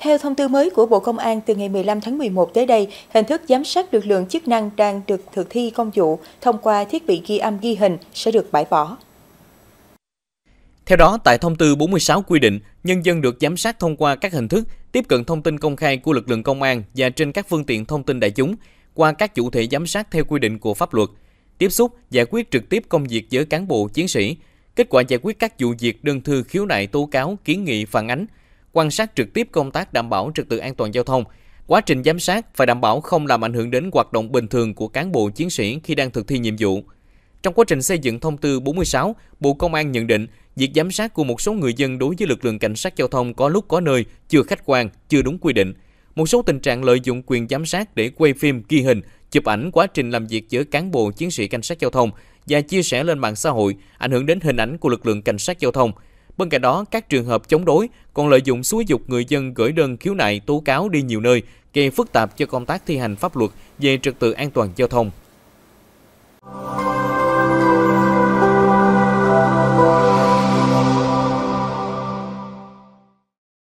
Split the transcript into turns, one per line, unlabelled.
Theo thông tư mới của Bộ Công an, từ ngày 15 tháng 11 tới đây, hình thức giám sát lực lượng chức năng đang được thực thi công vụ thông qua thiết bị ghi âm ghi hình sẽ được bãi bỏ.
Theo đó, tại thông tư 46 quy định, nhân dân được giám sát thông qua các hình thức tiếp cận thông tin công khai của lực lượng công an và trên các phương tiện thông tin đại chúng qua các chủ thể giám sát theo quy định của pháp luật, tiếp xúc, giải quyết trực tiếp công việc giữa cán bộ chiến sĩ, kết quả giải quyết các vụ việc đơn thư khiếu nại tố cáo, kiến nghị phản ánh – quan sát trực tiếp công tác đảm bảo trật tự an toàn giao thông. Quá trình giám sát phải đảm bảo không làm ảnh hưởng đến hoạt động bình thường của cán bộ chiến sĩ khi đang thực thi nhiệm vụ. Trong quá trình xây dựng thông tư 46, Bộ Công an nhận định việc giám sát của một số người dân đối với lực lượng cảnh sát giao thông có lúc có nơi chưa khách quan, chưa đúng quy định. Một số tình trạng lợi dụng quyền giám sát để quay phim, ghi hình, chụp ảnh quá trình làm việc giữa cán bộ chiến sĩ cảnh sát giao thông và chia sẻ lên mạng xã hội ảnh hưởng đến hình ảnh của lực lượng cảnh sát giao thông. Bên cạnh đó, các trường hợp chống đối còn lợi dụng xúi dục người dân gửi đơn khiếu nại tố cáo đi nhiều nơi, gây phức tạp cho công tác thi hành pháp luật về trật tự an toàn giao thông.